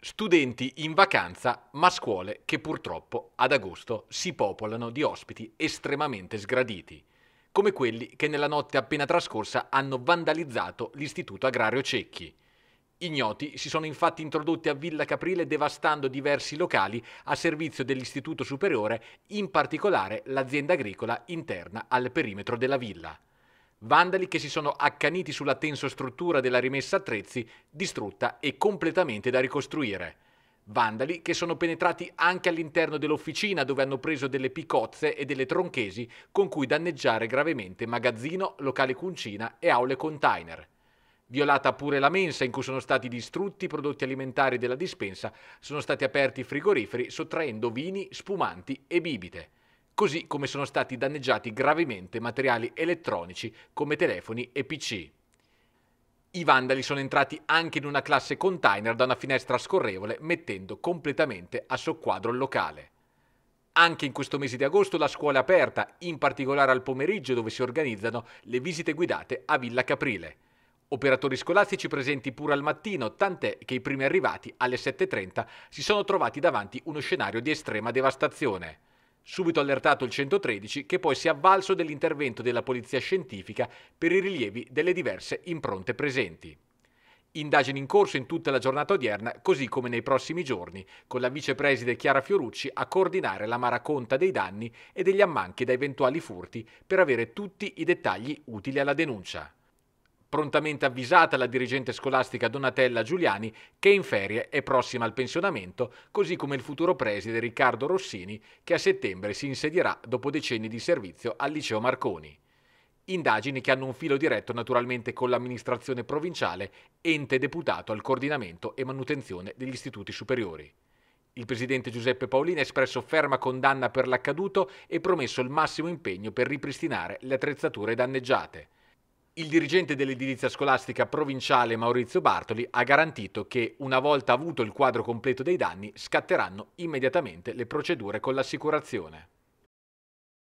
Studenti in vacanza, ma scuole che purtroppo ad agosto si popolano di ospiti estremamente sgraditi, come quelli che nella notte appena trascorsa hanno vandalizzato l'Istituto Agrario Cecchi. Ignoti si sono infatti introdotti a Villa Caprile devastando diversi locali a servizio dell'Istituto Superiore, in particolare l'azienda agricola interna al perimetro della villa vandali che si sono accaniti sulla tensostruttura della rimessa attrezzi, distrutta e completamente da ricostruire. Vandali che sono penetrati anche all'interno dell'officina dove hanno preso delle picozze e delle tronchesi con cui danneggiare gravemente magazzino, locale cuncina e aule container. Violata pure la mensa in cui sono stati distrutti i prodotti alimentari della dispensa, sono stati aperti i frigoriferi sottraendo vini, spumanti e bibite così come sono stati danneggiati gravemente materiali elettronici come telefoni e PC. I vandali sono entrati anche in una classe container da una finestra scorrevole, mettendo completamente a soqquadro il locale. Anche in questo mese di agosto la scuola è aperta, in particolare al pomeriggio dove si organizzano le visite guidate a Villa Caprile. Operatori scolastici presenti pure al mattino, tant'è che i primi arrivati alle 7.30 si sono trovati davanti uno scenario di estrema devastazione subito allertato il 113 che poi si è avvalso dell'intervento della polizia scientifica per i rilievi delle diverse impronte presenti. Indagini in corso in tutta la giornata odierna, così come nei prossimi giorni, con la vicepreside Chiara Fiorucci a coordinare la maraconta dei danni e degli ammanchi da eventuali furti per avere tutti i dettagli utili alla denuncia prontamente avvisata la dirigente scolastica Donatella Giuliani che è in ferie è prossima al pensionamento, così come il futuro preside Riccardo Rossini che a settembre si insedierà dopo decenni di servizio al liceo Marconi. Indagini che hanno un filo diretto naturalmente con l'amministrazione provinciale, ente deputato al coordinamento e manutenzione degli istituti superiori. Il presidente Giuseppe Paolini ha espresso ferma condanna per l'accaduto e promesso il massimo impegno per ripristinare le attrezzature danneggiate il dirigente dell'edilizia scolastica provinciale Maurizio Bartoli ha garantito che una volta avuto il quadro completo dei danni scatteranno immediatamente le procedure con l'assicurazione.